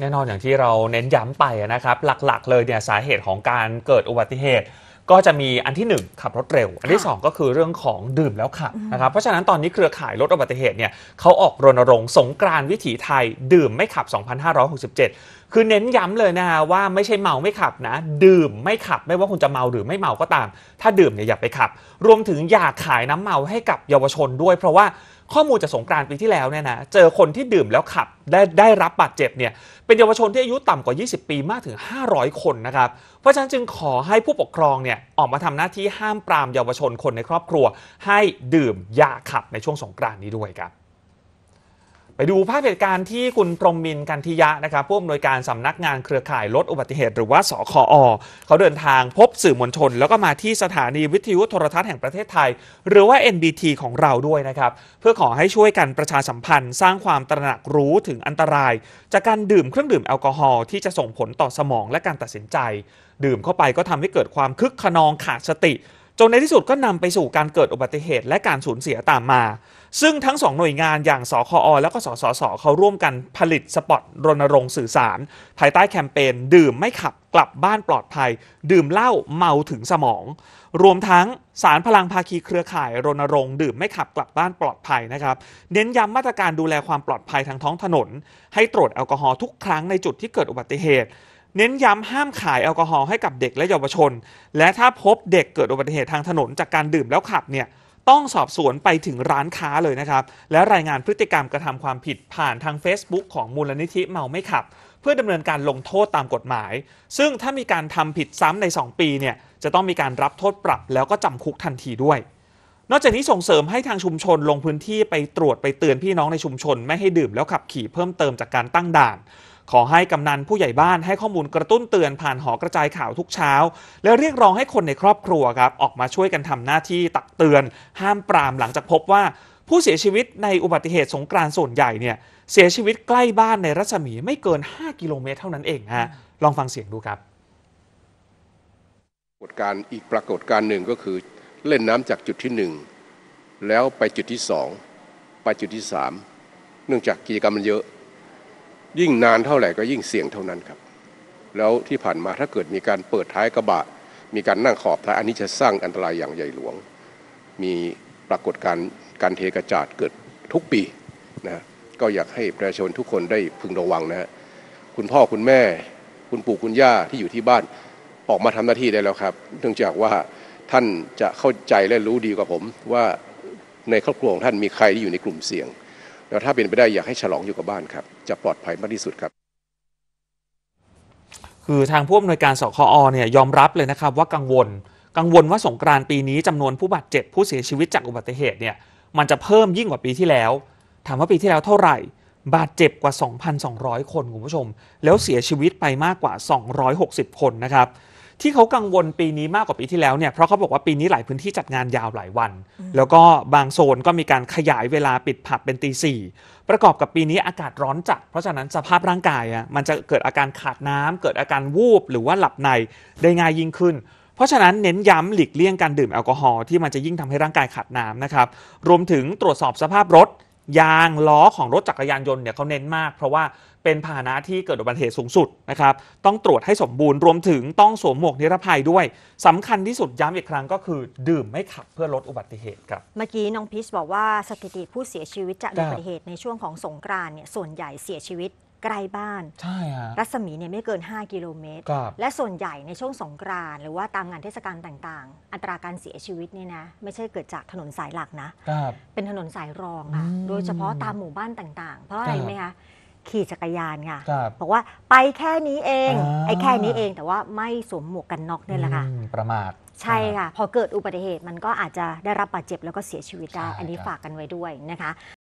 แน่นอนอย่างที่เราเน้นย้ำไปนะครับหลักๆ เลยเนี่ยสาเหตุของการเกิดอุบัติเหตุก็จะมีอันที่ 1 ขับรถเร็ว อันที่ 2 ก็คือเรื่องของดื่มแล้วขับนะครับเพราะฉะนั้นตอนนี้เครือข่ายลดอุบัติเหตุเนี่ยเขาออกรณรงค์สงกรานวิถีไทย ดื่มไม่ขับ 2567 คือเน้นย้ำเลยนะฮะว่าไม่ใช่เมาไม่ขับนะ ดื่มไม่ขับ ไม่ว่าคุณจะเมาหรือไม่เมาก็ตาม ถ้าดื่มเนี่ยอย่าไปขับรวมถึงอย่าขายน้ำเมาให้กับเยาวชนด้วยเพราะว่าข้อมูลจากสงกรานต์ปีที่แล้วเนี่ยนะเจอคนที่ดื่มแล้วขับได้ได้รับบาดเจ็บเนี่ยเป็นเยาวชนที่อายุต่ำกว่า 20 ปีมากถึง 500 คนนะครับเพราะฉะนั้นจึงขอให้ผู้ปกครองเนี่ยออกมาทำหน้าที่ห้ามปรามเยาวชนคนในครอบครัวให้ดื่มยาขับในช่วงสงกรานต์นี้ด้วยครับไปดูภาพเหตุการณ์ที่คุณพรมมินกันทิยะนะครับผู้อำนวยการสำนักงานเครือข่ายลดอุบัติเหตุ หรือว่าสคอเขาเดินทางพบสื่อมวลชน แล้วก็มาที่สถานีวิทยุโทรทัศน์แห่งประเทศไทย หรือว่า NBT ของเราด้วยนะครับ เพื่อขอให้ช่วยกันประชาสัมพันธ์ สร้างความตระหนักรู้ถึงอันตราย จากการดื่มเครื่องดื่มแอลกอฮอล์ที่จะส่งผลต่อสมองและการตัดสินใจดื่มเข้าไปก็ทำให้เกิดความคึกขนองขาดสติจนในที่สุดก็นำไปสู่การเกิดอุบัติเหตุและการสูญเสียตามมา ซึ่งทั้งสองหน่วยงานอย่างสคอและก็สสสเขาร่วมกันผลิตสปอตรณรงค์สื่อสาร ภายใต้แคมเปญดื่มไม่ขับกลับบ้านปลอดภัย ดื่มเหล้าเมาถึงสมอง รวมทั้งสารพลังภาคีเครือข่ายรณรงค์ดื่มไม่ขับกลับบ้านปลอดภัยนะครับเน้นย้ำมาตรการดูแลความปลอดภัยทางท้องถนน ให้ตรวจแอลกอฮอล์ทุกครั้งในจุดที่เกิดอุบัติเหตุเน้นย้ำห้ามขายแอลกอฮอล์ให้กับเด็กและเยาวชน และถ้าพบเด็กเกิดอุบัติเหตุทางถนนจากการดื่มแล้วขับเนี่ยต้องสอบสวนไปถึงร้านค้าเลยนะครับ และรายงานพฤติกรรมกระทำความผิดผ่านทาง Facebook ของมูลนิธิเมาไม่ขับ เพื่อดำเนินการลงโทษตามกฎหมาย ซึ่งถ้ามีการทำผิดซ้ำใน 2 ปีเนี่ยจะต้องมีการรับโทษปรับ แล้วก็จำคุกทันทีด้วยนอกจากนี้ส่งเสริมให้ทางชุมชนลงพื้นที่ไปตรวจไปเตือนพี่น้องในชุมชน ไม่ให้ดื่มแล้วขับขี่เพิ่มเติมจากการตั้งด่าน ขอให้กำนันผู้ใหญ่บ้านให้ข้อมูลกระตุ้นเตือนผ่านหอกระจายข่าวทุกเช้า และเรียกร้องให้คนในครอบครัวครับออกมาช่วยกันทำหน้าที่ตักเตือนห้ามปรามหลังจากพบว่าผู้เสียชีวิตในอุบัติเหตุสงกรานต์ส่วนใหญ่เนี่ย เสียชีวิตใกล้บ้านในรัศมีไม่เกิน 5 กิโลเมตรเท่านั้นเองฮะลองฟังเสียงดูครับปรากฏการอีกปรากฏการหนึ่งก็คือเล่นน้ำจากจุดที่หนึ่ง แล้วไปจุดที่สอง ไปจุดที่สาม เนื่องจากกิจกรรมมันเยอะ ยิ่งนานเท่าไหร่ก็ยิ่งเสี่ยงเท่านั้นครับ แล้วที่ผ่านมาถ้าเกิดมีการเปิดท้ายกระบะ มีการนั่งขอบท้ายอันนี้จะสร้างอันตรายอย่างใหญ่หลวง มีปรากฏการการเทกระจาดเกิดทุกปีนะก็อยากให้ประชาชนทุกคนได้พึงระวังนะฮะคุณพ่อคุณแม่คุณปู่คุณย่าที่อยู่ที่บ้านออกมาทำหน้าที่ได้แล้วครับ เนื่องจากว่าท่านจะเข้าใจและรู้ดีกว่าผม ว่าในครอบครัวของท่านมีใครที่อยู่ในกลุ่มเสี่ยง แล้วถ้าเป็นไปได้อยากให้ฉลองอยู่กับบ้านครับจะปลอดภัยมากที่สุดครับ คือทางผู้อำนวยการสคอเนี่ยยอมรับเลยนะครับว่ากังวลกังวลว่าสงกรานต์ปีนี้จำนวนผู้บาดเจ็บผู้เสียชีวิตจากอุบัติเหตุเนี่ย มันจะเพิ่มยิ่งกว่าปีที่แล้วถามว่าปีที่แล้วเท่าไหร่ บาดเจ็บกว่า 2,200 คนคุณผู้ชม แล้วเสียชีวิตไปมากกว่า 260 คนนะครับที่เขากังวลปีนี้มากกว่าปีที่แล้วเนี่ยเพราะเขาบอกว่าปีนี้หลายพื้นที่จัดงานยาวหลายวัน แล้วก็บางโซนก็มีการขยายเวลาปิดผับเป็นตีสี่ประกอบกับปีนี้อากาศร้อนจัดเพราะฉะนั้นสภาพร่างกายอ่ะมันจะเกิดอาการขาดน้ำ เกิดอาการวูบหรือว่าหลับในได้ง่ายยิ่งขึ้น เพราะฉะนั้นเน้นย้ำหลีกเลี่ยงการดื่มแอลกอฮอล์ที่มันจะยิ่งทำให้ร่างกายขาดน้ำนะครับรวมถึงตรวจสอบสภาพรถยางล้อของรถจักรยานยนต์เนี่ยเขาเน้นมาก เพราะว่าเป็นพาหนะที่เกิดอุบัติเหตุสูงสุดนะครับต้องตรวจให้สมบูรณ์รวมถึงต้องสวมหมวกนิรภัยด้วย สำคัญที่สุดย้ำอีกครั้งก็คือดื่มไม่ขับเพื่อลดอุบัติเหตุครับ เมื่อกี้น้องพิชบอกว่าสถิติผู้เสียชีวิตจากอุบัติเหตุในช่วงของสงกรานเนี่ยส่วนใหญ่เสียชีวิตใกล้บ้าน ใช่ฮะรัศมีเนี่ยไม่เกิน 5 กิโลเมตร และส่วนใหญ่ในช่วงสงกรานหรือว่าตามงานเทศกาลต่างๆ อัตราการเสียชีวิตเนี่ยนะ ไม่ใช่เกิดจากถนนสายหลักนะ เป็นถนนสายรองค่ะ โดยเฉพาะตามหมู่บ้านต่าง ๆ เพราะอะไรไหมคะ ขี่จักรยานค่ะ บอกว่าไปแค่นี้เอง ไอ้แค่นี้เอง แต่ว่าไม่สวมหมวกกันน็อกเนี่ยแหละค่ะ ประมาท ใช่ค่ะ พอเกิดอุบัติเหตุมันก็อาจจะได้รับบาดเจ็บแล้วก็เสียชีวิตได้ อันนี้ฝากกันไว้ด้วยนะคะ